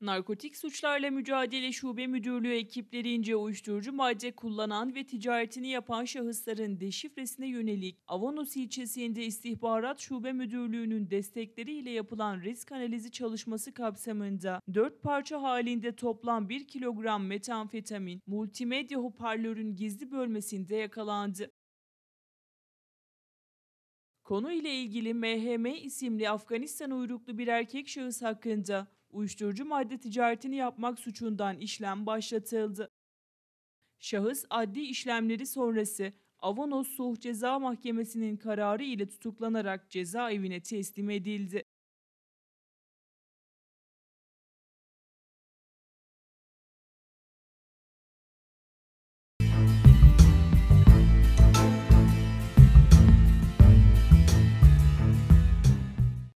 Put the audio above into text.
Narkotik Suçlarla Mücadele Şube Müdürlüğü ekiplerince uyuşturucu madde kullanan ve ticaretini yapan şahısların deşifresine yönelik Avanos ilçesinde istihbarat Şube Müdürlüğü'nün destekleriyle yapılan risk analizi çalışması kapsamında 4 parça halinde toplam 1 kilogram metamfetamin multimedya hoparlörün gizli bölmesinde yakalandı. Konu ile ilgili MHM isimli Afganistan uyruklu bir erkek şahıs hakkında uyuşturucu madde ticaretini yapmak suçundan işlem başlatıldı. Şahıs adli işlemleri sonrası Avanos Suh Ceza Mahkemesi'nin kararı ile tutuklanarak cezaevine teslim edildi.